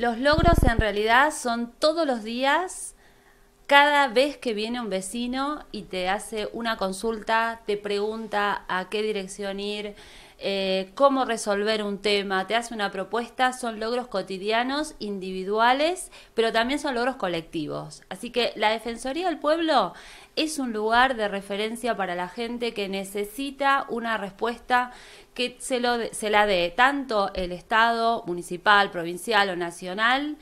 Los logros en realidad son todos los días cada vez que viene un vecino y te hace una consulta, te pregunta a qué dirección ir, eh, cómo resolver un tema, te hace una propuesta, son logros cotidianos, individuales, pero también son logros colectivos. Así que la Defensoría del Pueblo es un lugar de referencia para la gente que necesita una respuesta que se, lo se la dé tanto el Estado, municipal, provincial o nacional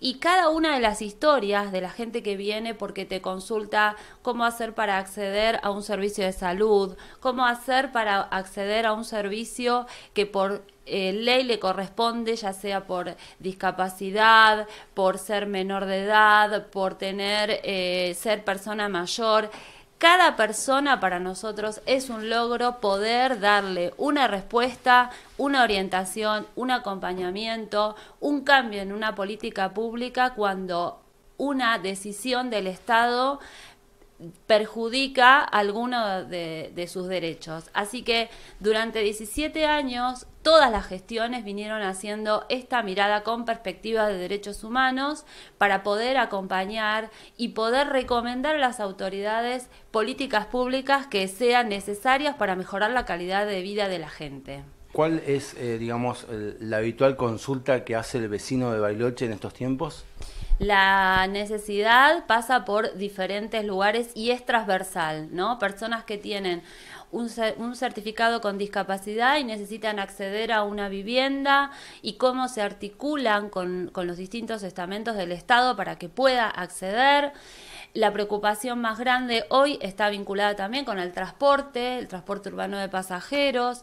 y cada una de las historias de la gente que viene porque te consulta cómo hacer para acceder a un servicio de salud, cómo hacer para acceder a un servicio que por eh, ley le corresponde, ya sea por discapacidad, por ser menor de edad, por tener, eh, ser persona mayor. Cada persona para nosotros es un logro poder darle una respuesta, una orientación, un acompañamiento, un cambio en una política pública cuando una decisión del Estado perjudica alguno de, sus derechos. Así que durante 17 años todas las gestiones vinieron haciendo esta mirada con perspectiva de derechos humanos para poder acompañar y poder recomendar a las autoridades políticas públicas que sean necesarias para mejorar la calidad de vida de la gente. ¿Cuál es, eh, digamos, la habitual consulta que hace el vecino de Bailoche en estos tiempos? la necesidad pasa por diferentes lugares y es transversal, ¿no? Personas que tienen un, certificado con discapacidad y necesitan acceder a una vivienda y cómo se articulan con, con los distintos estamentos del Estado para que pueda acceder. La preocupación más grande hoy está vinculada también con el transporte, el transporte urbano de pasajeros.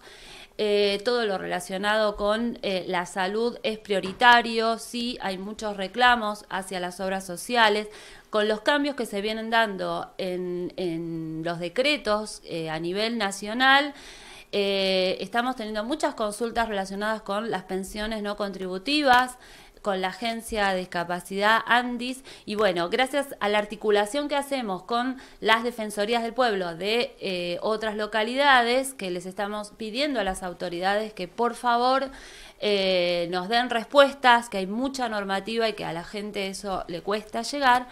Eh, todo lo relacionado con eh, la salud es prioritario, sí, hay muchos reclamos hacia las obras sociales, con los cambios que se vienen dando en, los decretos eh, a nivel nacional. estamos teniendo muchas consultas relacionadas con las pensiones no contributivas, con la Agencia de Discapacidad ANDIS. Y bueno, gracias a la articulación que hacemos con las Defensorías del Pueblo de eh, otras localidades, que les estamos pidiendo a las autoridades que por favor eh, nos den respuestas, que hay mucha normativa y que a la gente eso le cuesta llegar.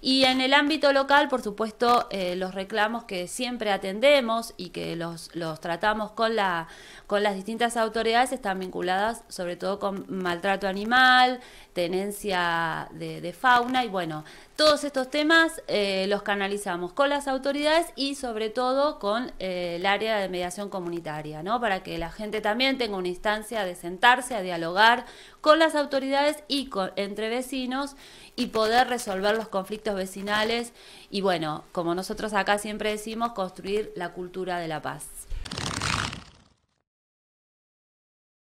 Y en el ámbito local, por supuesto, eh, los reclamos que siempre atendemos y que los, los tratamos con, la, con las distintas autoridades están vinculadas sobre todo con maltrato animal, tenencia de, fauna y bueno, todos estos temas eh, los canalizamos con las autoridades y sobre todo con eh, el área de mediación comunitaria, ¿no? Para que la gente también tenga una instancia de sentarse a dialogar con las autoridades y con, entre vecinos y poder resolver los conflictos vecinales y bueno, como nosotros acá siempre decimos, construir la cultura de la paz.